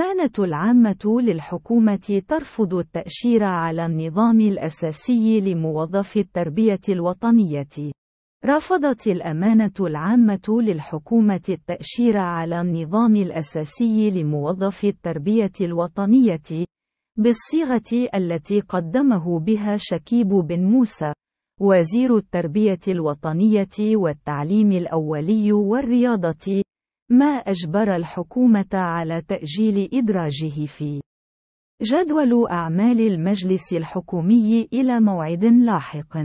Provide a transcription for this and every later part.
الأمانة العامة للحكومة ترفض التأشير على النظام الأساسي لموظفي التربية الوطنية. رفضت الأمانة العامة للحكومة التأشير على النظام الأساسي لموظفي التربية الوطنية بالصيغة التي قدمه بها شكيب بن موسى وزير التربية الوطنية والتعليم الأولي والرياضة ما أجبر الحكومة على تأجيل إدراجه في جدول أعمال المجلس الحكومي إلى موعد لاحق.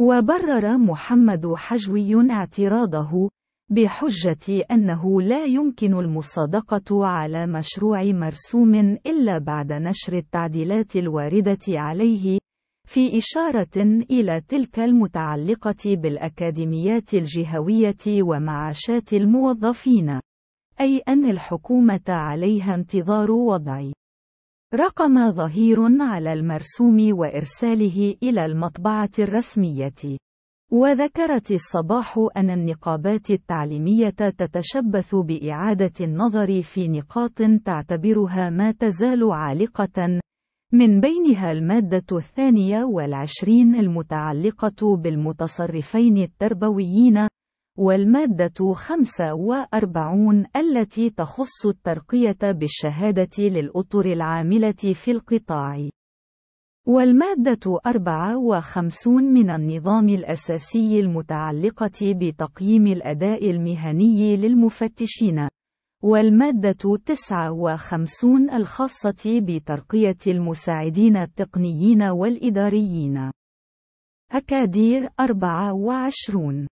وبرر محمد حجوي اعتراضه بحجة أنه لا يمكن المصادقة على مشروع مرسوم إلا بعد نشر التعديلات الواردة عليه في إشارة إلى تلك المتعلقة بالأكاديميات الجهوية ومعاشات الموظفين، أي أن الحكومة عليها انتظار وضع رقم ظهير على المرسوم وإرساله إلى المطبعة الرسمية. وذكرت الصباح أن النقابات التعليمية تتشبث بإعادة النظر في نقاط تعتبرها ما تزال عالقة من بينها المادة الثانية والعشرين المتعلقة بالمتصرفين التربويين والمادة 45 التي تخص الترقية بالشهادة للأطر العاملة في القطاع. والمادة 54 من النظام الأساسي المتعلقة بتقييم الأداء المهني للمفتشين. والمادة 59 الخاصة بترقية المساعدين التقنيين والإداريين. أكادير 24